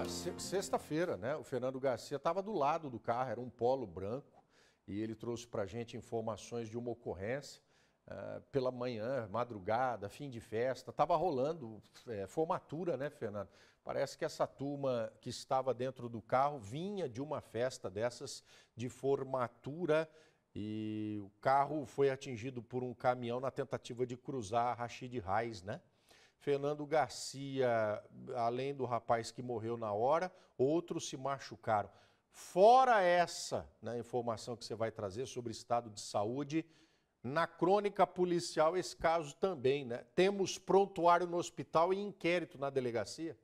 Ah, sexta-feira, né? O Fernando Garcia estava do lado do carro, era um polo branco, e ele trouxe para a gente informações de uma ocorrência uh, pela manhã, madrugada, fim de festa. Estava rolando é, formatura, né, Fernando? Parece que essa turma que estava dentro do carro vinha de uma festa dessas de formatura. E o carro foi atingido por um caminhão na tentativa de cruzar a Rashid Reis, né? Fernando Garcia, além do rapaz que morreu na hora, outros se machucaram. Fora essa né, informação que você vai trazer sobre estado de saúde, na crônica policial esse caso também, né? Temos prontuário no hospital e inquérito na delegacia?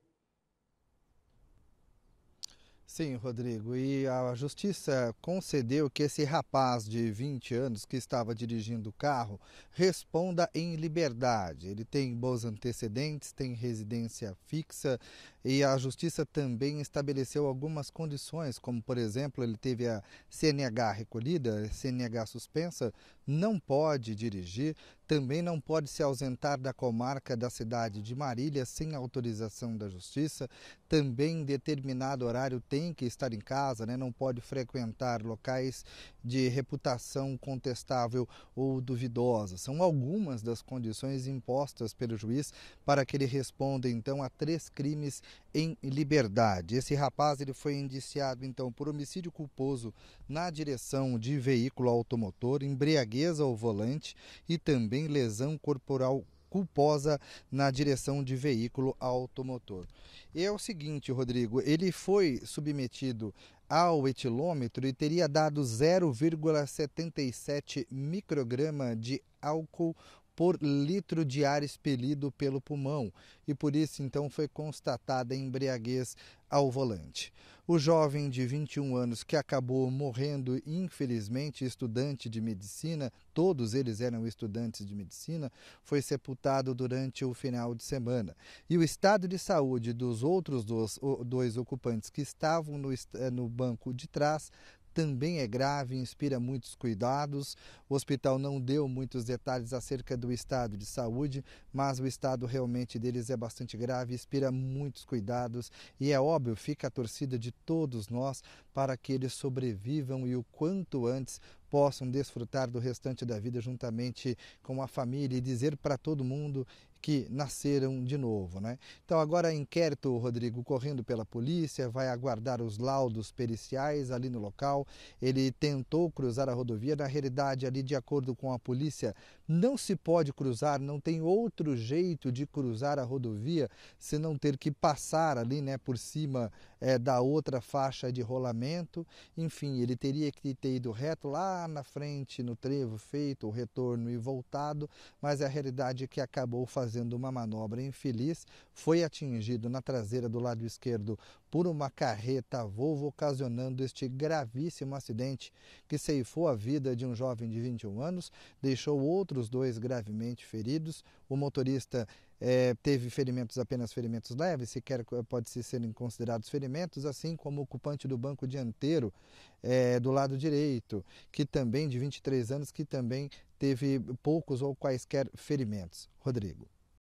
Sim, Rodrigo. E a justiça concedeu que esse rapaz de 20 anos que estava dirigindo o carro responda em liberdade. Ele tem bons antecedentes, tem residência fixa e a justiça também estabeleceu algumas condições, como por exemplo, ele teve a CNH recolhida, CNH suspensa, não pode dirigir, também não pode se ausentar da comarca da cidade de Marília sem autorização da Justiça, também em determinado horário tem que estar em casa, né? não pode frequentar locais de reputação contestável ou duvidosa. São algumas das condições impostas pelo juiz para que ele responda então a três crimes em liberdade. Esse rapaz ele foi indiciado então por homicídio culposo na direção de veículo automotor, embriagueza ao volante e também também lesão corporal culposa na direção de veículo automotor. E é o seguinte, Rodrigo, ele foi submetido ao etilômetro e teria dado 0,77 micrograma de álcool por litro de ar expelido pelo pulmão e por isso então foi constatada embriaguez ao volante. O jovem de 21 anos que acabou morrendo, infelizmente, estudante de medicina, todos eles eram estudantes de medicina, foi sepultado durante o final de semana. E o estado de saúde dos outros dois, dois ocupantes que estavam no, eh, no banco de trás também é grave e inspira muitos cuidados. O hospital não deu muitos detalhes acerca do estado de saúde, mas o estado realmente deles é bastante grave, inspira muitos cuidados e é óbvio, fica a torcida de todos nós para que eles sobrevivam e o quanto antes possam desfrutar do restante da vida juntamente com a família e dizer para todo mundo que nasceram de novo. Né? Então, agora, inquérito, Rodrigo, correndo pela polícia, vai aguardar os laudos periciais ali no local. Ele tentou cruzar a rodovia, na realidade, ali, de acordo com a polícia, não se pode cruzar, não tem outro jeito de cruzar a rodovia se não ter que passar ali né, por cima é, da outra faixa de rolamento. Enfim, ele teria que ter ido reto lá na frente, no trevo, feito o retorno e voltado, mas a realidade é que acabou fazendo uma manobra infeliz, foi atingido na traseira do lado esquerdo por uma carreta Volvo, ocasionando este gravíssimo acidente que ceifou a vida de um jovem de 21 anos, deixou outros dois gravemente feridos. O motorista é, teve ferimentos apenas ferimentos leves, sequer eh, pode -se serem considerados ferimentos, assim como o ocupante do banco dianteiro é, do lado direito, que também de 23 anos, que também teve poucos ou quaisquer ferimentos. Rodrigo.